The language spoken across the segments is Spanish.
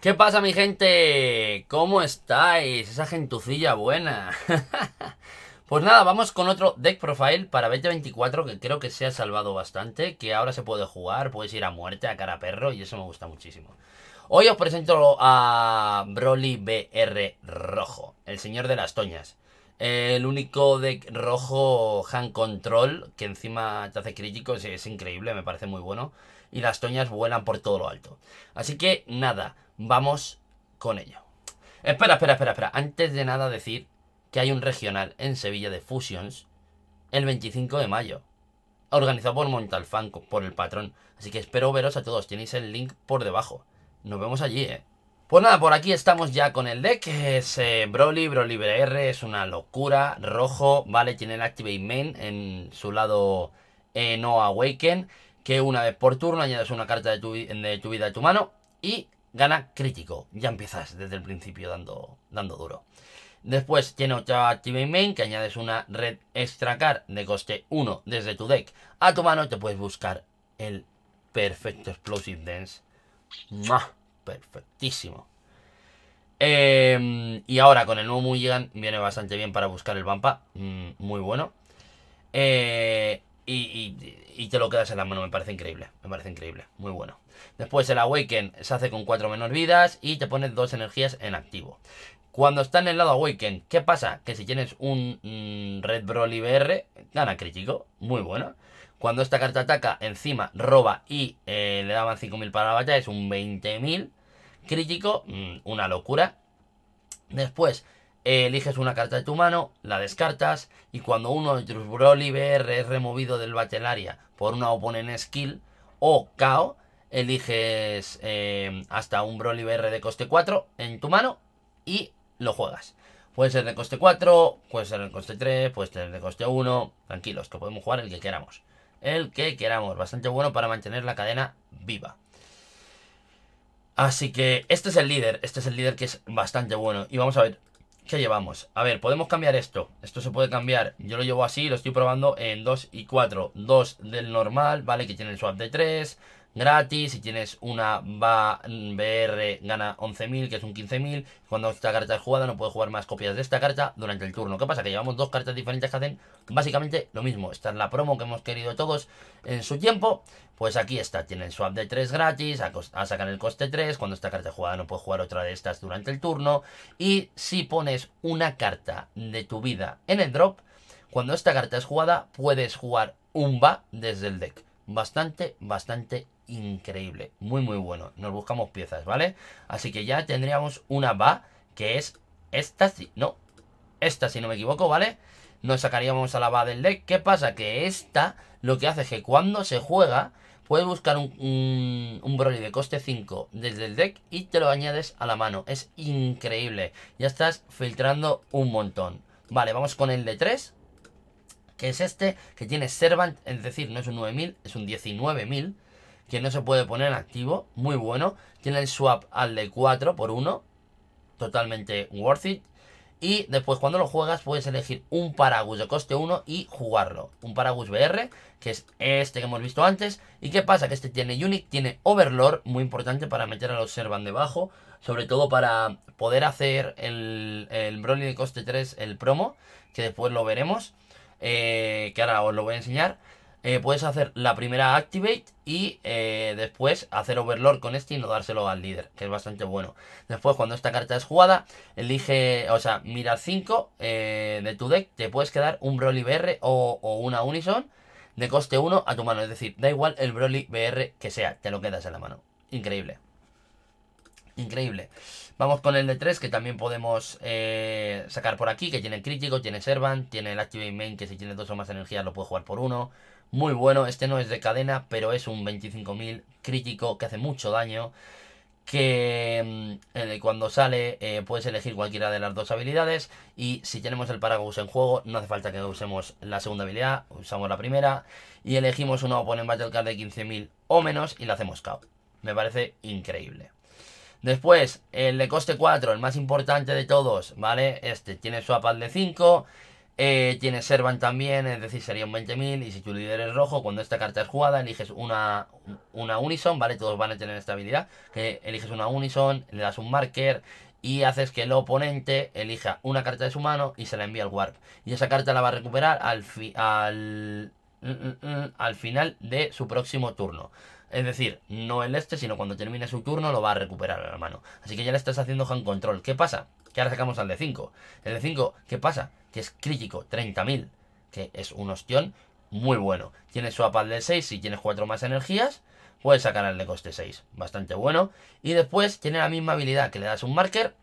¿Qué pasa mi gente? ¿Cómo estáis? Esa gentucilla buena. pues nada, vamos con otro deck profile para 2024 que creo que se ha salvado bastante, que ahora se puede jugar, puedes ir a muerte, a cara perro y eso me gusta muchísimo. Hoy os presento a Broly BR Rojo, el señor de las toñas el único deck rojo hand control, que encima te hace crítico, es, increíble, me parece muy bueno. Y las toñas vuelan por todo lo alto. Así que nada, vamos con ello. Espera, espera, espera, espera. Antes de nada decir que hay un regional en Sevilla de Fusions el 25 de mayo. Organizado por Montalfanco, por el patrón. Así que espero veros a todos. Tenéis el link por debajo. Nos vemos allí, eh. Pues nada, por aquí estamos ya con el deck, es eh, Broly, Broly BR, es una locura, rojo, vale, tiene el Activate Main en su lado eh, No Awaken, que una vez por turno añades una carta de tu, vida a tu mano y gana crítico, ya empiezas desde el principio dando, dando duro. Después tiene otra Activate Main que añades una red extra card de coste 1 desde tu deck a tu mano te puedes buscar el perfecto Explosive Dance perfectísimo. Em, y ahora con el nuevo Mulligan viene bastante bien para buscar el Vampa. Mm, muy bueno. Eh, y, te lo quedas en la mano. Me parece increíble. Me parece increíble. Muy bueno. Después el Awaken se hace con cuatro menos vidas y te pones dos energías en activo. Cuando está en el lado Awaken, ¿qué pasa? Que si tienes un mm, Red Broly BR, gana crítico. Muy bueno. Cuando esta carta ataca, encima roba y eh, le daban 5.000 para la batalla, es un 20.000 crítico, mm, una locura. Después, eh, eliges una carta de tu mano, la descartas, y cuando uno de tus Broly BR es removido del Battle por una oponente skill o KO, eliges em, hasta un Broly BR de coste 4 en tu mano y lo juegas. Puede ser de coste 4, puede ser de coste 3, puede ser de coste 1. Tranquilos, que podemos jugar el que queramos. El que queramos. Bastante bueno para mantener la cadena viva. Así que este es el líder, este es el líder que es bastante bueno. Y vamos a ver qué llevamos. A ver, podemos cambiar esto. Esto se puede cambiar. Yo lo llevo así, lo estoy probando en 2 y 4. 2 del normal, ¿vale? Que tiene el swap de 3 gratis. Si tienes una va, BR, gana 11.000, que es un 15.000. Cuando esta carta es jugada, no puedes jugar más copias de esta carta durante el turno. ¿Qué pasa? Que llevamos dos cartas diferentes que hacen básicamente lo mismo. Esta es la promo que hemos querido todos en su tiempo. Pues aquí está, tiene el swap de 3 gratis, a, sacar el coste 3. Cuando esta carta es jugada, no puedes jugar otra de estas durante el turno. Y si pones una carta de tu vida en el drop, cuando esta carta es jugada, puedes jugar un va desde el deck. Bastante, bastante increíble, muy muy bueno. Nos buscamos piezas, ¿vale? Así que ya tendríamos una va, que es esta, no, esta si no me equivoco, ¿vale? Nos sacaríamos a la va del deck. ¿Qué pasa? Que esta lo que hace es que cuando se juega, puedes buscar un, un, un Broly de coste 5 desde el deck y te lo añades a la mano. Es increíble. Ya estás filtrando un montón. Vale, vamos con el de 3 que es este, que tiene Servant, es decir, no es un 9000, es un 19000, que no se puede poner en activo, muy bueno. Tiene el swap al de 4 por 1, totalmente worth it. Y después cuando lo juegas puedes elegir un Paragus de coste 1 y jugarlo. Un Paragus BR, que es este que hemos visto antes. ¿Y qué pasa? Que este tiene Unique, tiene Overlord, muy importante para meter al Observan debajo. Sobre todo para poder hacer el, el Broly de coste 3, el promo, que después lo veremos. Eh, que ahora os lo voy a enseñar. Eh, puedes hacer la primera activate y eh, después hacer overlord con este y no dárselo al líder, que es bastante bueno. Después cuando esta carta es jugada, elige, o sea, mira 5 eh, de tu deck, te puedes quedar un Broly BR o, una Unison de coste 1 a tu mano. Es decir, da igual el Broly BR que sea, te lo quedas en la mano. Increíble. Increíble. Vamos con el de 3 que también podemos sacar por aquí, que tiene crítico, tiene servant, tiene el activate main que si tiene dos o más energías lo puede jugar por uno muy bueno. Este no es de cadena, pero es un 25.000 crítico que hace mucho daño. Que mm, eh, cuando sale eh, puedes elegir cualquiera de las dos habilidades. Y si tenemos el Paragus en juego, no hace falta que usemos la segunda habilidad, usamos la primera. Y elegimos una Opponent Battle Card de 15.000 o menos y la hacemos cap. Me parece increíble. Después, el de coste 4, el más importante de todos, ¿vale? Este tiene su apal de 5 eh, tienes Servan también, es decir, sería un 20.000. Y si tu líder es rojo, cuando esta carta es jugada, eliges una, una Unison, ¿vale? Todos van a tener esta habilidad. eliges una Unison, le das un marker y haces que el oponente elija una carta de su mano y se la envía al Warp. Y esa carta la va a recuperar al, al, mm, mm, mm, al final de su próximo turno. Es decir, no el este, sino cuando termine su turno lo va a recuperar a la mano. Así que ya le estás haciendo hand control. ¿Qué pasa? Que ahora sacamos al D5. El D5, ¿qué pasa? que es crítico, 30.000, que es un ostión muy bueno. Tiene su apal de 6 si tienes 4 más energías, puedes sacar el de coste 6, bastante bueno. Y después tiene la misma habilidad, que le das un marker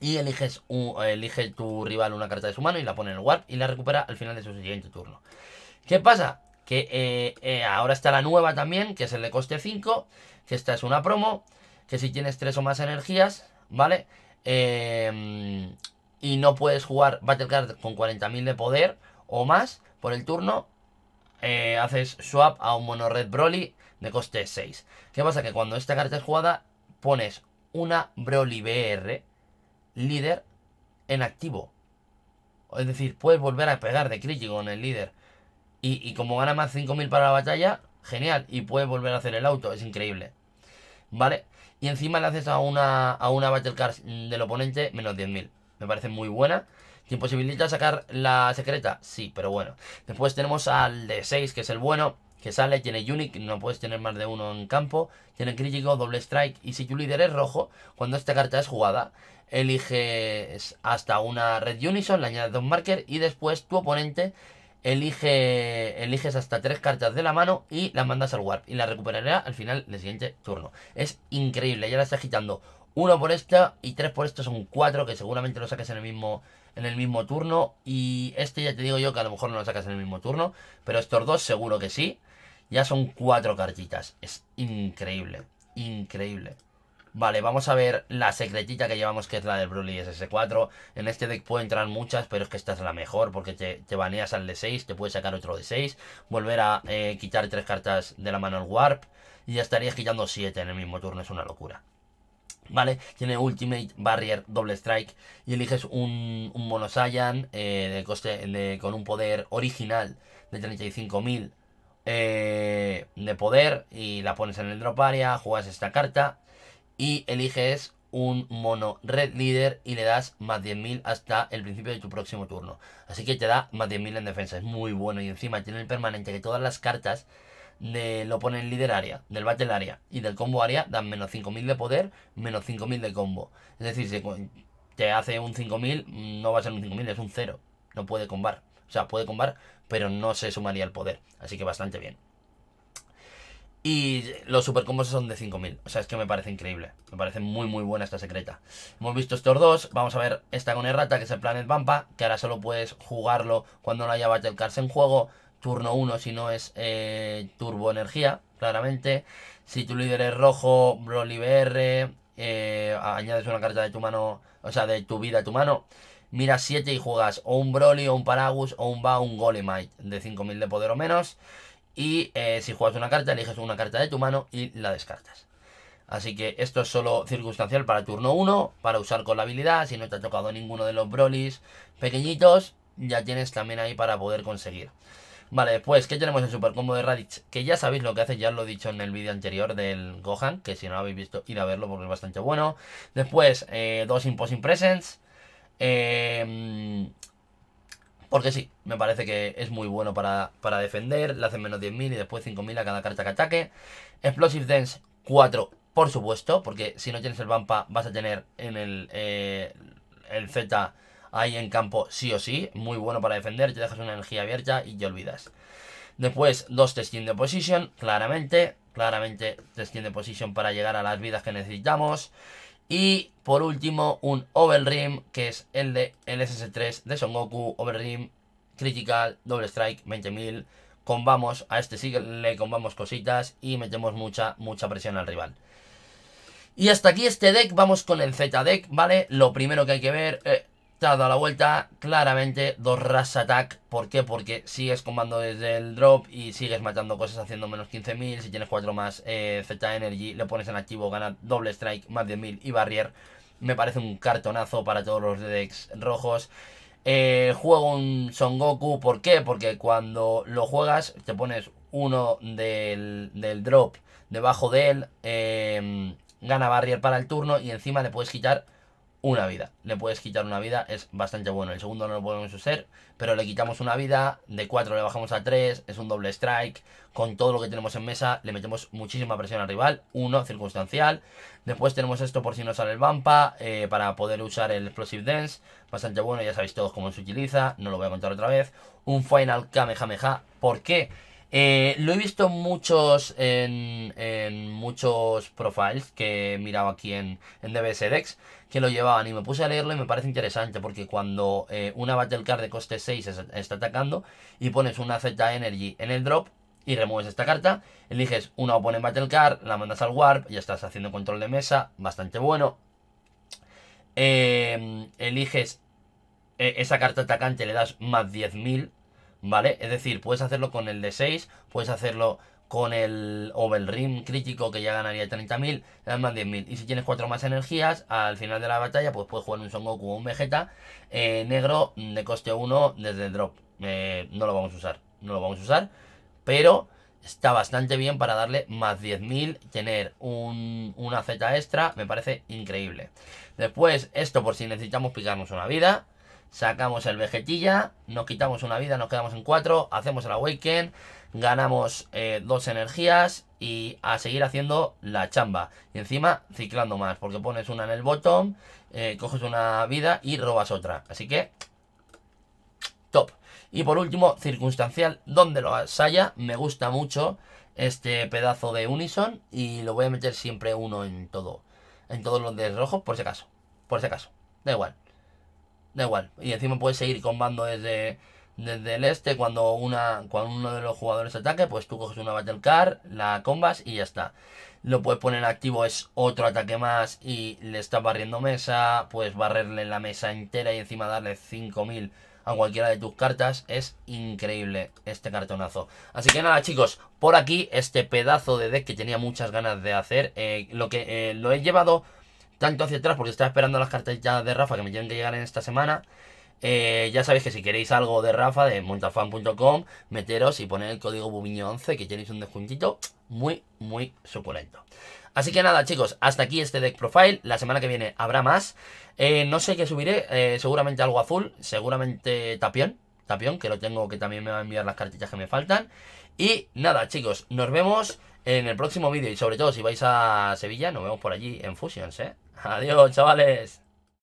y eliges elige tu rival una carta de su mano y la pone en el warp y la recupera al final de su siguiente turno. ¿Qué pasa? Que eh, eh, ahora está la nueva también, que es el de coste 5, que esta es una promo, que si tienes 3 o más energías, ¿vale? Eh, y no puedes jugar Battle Card con 40.000 de poder o más por el turno, eh, haces swap a un mono red Broly de coste 6. ¿Qué pasa? Que cuando esta carta es jugada, pones una Broly BR líder en activo. Es decir, puedes volver a pegar de crítico con el líder. Y, como gana más 5.000 para la batalla, genial. Y puedes volver a hacer el auto, es increíble. ¿Vale? Y encima le haces a una, a una del oponente menos 10.000 me parece muy buena. posibilidad imposibilita sacar la secreta? Sí, pero bueno. Después tenemos al de 6, que es el bueno, que sale, tiene Unique, no puedes tener más de uno en campo. Tiene crítico, doble strike. Y si tu líder es rojo, cuando esta carta es jugada, eliges hasta una red Unison, le añades dos marker y después tu oponente elige, eliges hasta tres cartas de la mano y las mandas al warp. Y las recuperará al final del siguiente turno. Es increíble, ya la está agitando uno por esta y tres por esto son cuatro, que seguramente lo saques en el mismo en el mismo turno. Y este ya te digo yo que a lo mejor no lo sacas en el mismo turno, pero estos dos seguro que sí. Ya son cuatro cartitas. Es increíble, increíble. Vale, vamos a ver la secretita que llevamos, que es la del Broly SS4. En este deck pueden entrar muchas, pero es que esta es la mejor, porque te, te baneas al de 6, te puedes sacar otro de 6, volver a eh, quitar tres cartas de la mano al Warp, y ya estarías quitando siete en el mismo turno, es una locura. ¿Vale? Tiene Ultimate, Barrier, doble Strike y eliges un, un Mono Saiyan eh, de coste, con un poder original de 35.000 eh, de poder y la pones en el drop area, juegas esta carta y eliges un mono red leader y le das más 10.000 hasta el principio de tu próximo turno. Así que te da más 10.000 en defensa, es muy bueno y encima tiene el permanente que todas las cartas pone en líder área, del battle área y del combo área dan menos 5000 de poder, menos 5000 de combo. Es decir, si te hace un 5000, mm, no va a ser un 5000, es un 0. No puede combar. O sea, puede combar, pero no se sumaría el poder. Así que bastante bien. Y los super combos son de 5000. O sea, es que me parece increíble. Me parece muy, muy buena esta secreta. Hemos visto estos dos. Vamos a ver esta con errata, que es el Planet Vampa. Que ahora solo puedes jugarlo cuando no haya Battle en juego turno 1 si no es eh, turbo energía, claramente. Si tu líder es rojo, Broly BR, eh, añades una carta de tu mano, o sea, de tu vida a tu mano. Miras 7 y juegas o un Broly, o un Paragus, o un Ba, un Golemite de 5000 de poder o menos. Y eh, si juegas una carta, eliges una carta de tu mano y la descartas. Así que esto es solo circunstancial para turno 1, para usar con la habilidad. Si no te ha tocado ninguno de los Brolys pequeñitos, ya tienes también ahí para poder conseguir. Vale, después, pues, ¿qué tenemos en Super Combo de Raditz? Que ya sabéis lo que hace, ya lo he dicho en el vídeo anterior del Gohan, que si no lo habéis visto, ir a verlo porque es bastante bueno. Después, eh, dos Imposing Presents. Em, porque sí, me parece que es muy bueno para, para defender. Le hacen menos 10.000 y después 5.000 a cada carta que ataque. Explosive Dance 4, por supuesto, porque si no tienes el Vampa vas a tener en el, eh, el Z ahí en campo sí o sí. Muy bueno para defender, te dejas una energía abierta y te olvidas. Después, dos testing de position, claramente. Claramente, testing de position para llegar a las vidas que necesitamos. Y por último, un Overrim, que es el de el SS3 de Son Goku, Overrim, Critical, Double Strike, 20.000. Combamos, a este sí le combamos cositas y metemos mucha, mucha presión al rival. Y hasta aquí este deck, vamos con el Z-Deck, ¿vale? Lo primero que hay que ver, eh, te la vuelta, claramente, dos Rush attack. ¿Por qué? Porque sigues comando desde el drop y sigues matando cosas haciendo menos 15.000. Si tienes 4 más eh, Z Energy, le pones en activo, gana doble strike, más 10.000 y barrier. Me parece un cartonazo para todos los decks rojos. Eh, juego un Son Goku, ¿por qué? Porque cuando lo juegas te pones uno del, del drop debajo de él, eh, gana barrier para el turno y encima le puedes quitar una vida. Le puedes quitar una vida, es bastante bueno. El segundo no lo podemos usar, pero le quitamos una vida. De 4 le bajamos a 3, es un doble strike. Con todo lo que tenemos en mesa, le metemos muchísima presión al rival. uno circunstancial. Después tenemos esto por si nos sale el Vampa, eh, para poder usar el Explosive Dance. Bastante bueno, ya sabéis todos cómo se utiliza, no lo voy a contar otra vez. Un Final Kamehameha, ¿por qué? Eh, lo he visto muchos en, muchos profiles que he mirado aquí en, en DBSDEX que lo llevaban y me puse a leerlo y me parece interesante porque cuando eh, una Battle Card de coste 6 está atacando y pones una Z Energy en el drop y remueves esta carta, eliges una oponente Battle Card, la mandas al Warp, ya estás haciendo control de mesa, bastante bueno. Eh, eliges esa carta atacante, le das más 10.000 ¿vale? Es decir, puedes hacerlo con el de 6, puedes hacerlo con el Overrim crítico que ya ganaría 30.000, le más 10.000. Y si tienes 4 más energías, al final de la batalla, pues puedes jugar un Son Goku o un Vegeta eh, negro mm, de coste 1 desde el drop. Eh, no lo vamos a usar, no lo vamos a usar, pero está bastante bien para darle más 10.000, tener una Z extra, me parece increíble. Después, esto por si necesitamos picarnos una vida, sacamos el vegetilla, nos quitamos una vida, nos quedamos en cuatro hacemos el awaken, ganamos eh, dos energías y a seguir haciendo la chamba. Y encima ciclando más, porque pones una en el bottom, eh, coges una vida y robas otra. Así que, top. Y por último, circunstancial, donde lo haya, me gusta mucho este pedazo de Unison y lo voy a meter siempre uno en todo. En todos los de rojo, por si acaso. Por si acaso. Da igual. Da igual. Y encima puedes seguir combando desde, desde el este. Cuando, una, cuando uno de los jugadores ataque, pues tú coges una Battle Card, la combas y ya está. Lo puedes poner activo, es otro ataque más y le estás barriendo mesa. Puedes barrerle la mesa entera y encima darle 5000 a cualquiera de tus cartas. Es increíble este cartonazo. Así que nada, chicos, por aquí este pedazo de deck que tenía muchas ganas de hacer. Eh, lo que eh, lo he llevado tanto hacia atrás porque estaba esperando las cartas de Rafa que me tienen que llegar en esta semana. Eh, ya sabéis que si queréis algo de Rafa de montafan.com, meteros y poner el código bubiño 11 que tenéis un descuentito muy, muy suculento. Así que nada, chicos, hasta aquí este deck profile. La semana que viene habrá más. Eh, no sé qué subiré, eh, seguramente algo azul, seguramente tapión, tapión, que lo tengo, que también me va a enviar las cartillas que me faltan. Y nada, chicos, nos vemos en el próximo vídeo y sobre todo si vais a Sevilla, nos vemos por allí en Fusions, ¿eh? Adiós, chavales.